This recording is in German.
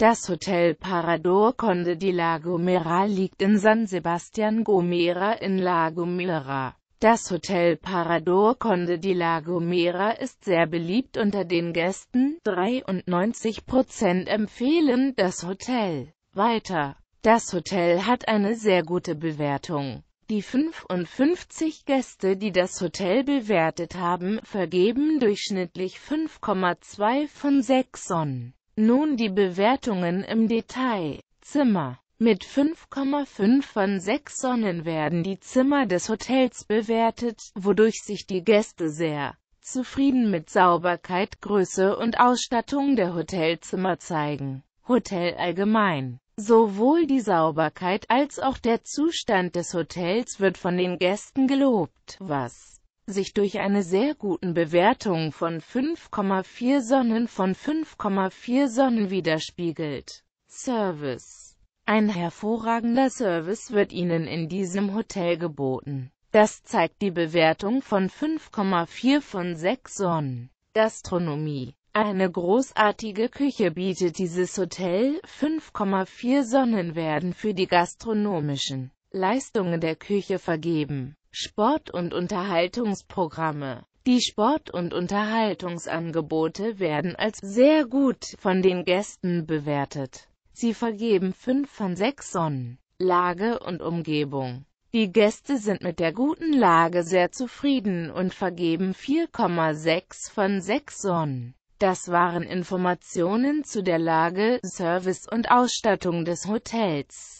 Das Hotel Parador Conde di La Gomera liegt in San Sebastian Gomera in La Gomera. Das Hotel Parador Conde di La Gomera ist sehr beliebt unter den Gästen, 93% empfehlen das Hotel. Weiter. Das Hotel hat eine sehr gute Bewertung. Die 55 Gäste, die das Hotel bewertet haben, vergeben durchschnittlich 5,2 von 6 Sonnen. Nun die Bewertungen im Detail. Zimmer. Mit 5,5 von 6 Sonnen werden die Zimmer des Hotels bewertet, wodurch sich die Gäste sehr zufrieden mit Sauberkeit, Größe und Ausstattung der Hotelzimmer zeigen. Hotel allgemein. Sowohl die Sauberkeit als auch der Zustand des Hotels wird von den Gästen gelobt, was sich durch eine sehr guten Bewertung von 5,4 Sonnen von 5,4 Sonnen widerspiegelt. Service Ein hervorragender Service wird Ihnen in diesem Hotel geboten. Das zeigt die Bewertung von 5,4 von 6 Sonnen. Gastronomie eine großartige Küche bietet dieses Hotel, 5,4 Sonnen werden für die gastronomischen Leistungen der Küche vergeben. Sport- und Unterhaltungsprogramme die Sport- und Unterhaltungsangebote werden als sehr gut von den Gästen bewertet. Sie vergeben 5 von 6 Sonnen. Lage und Umgebung. Die Gäste sind mit der guten Lage sehr zufrieden und vergeben 4,6 von 6 Sonnen. Das waren Informationen zu der Lage, Service und Ausstattung des Hotels.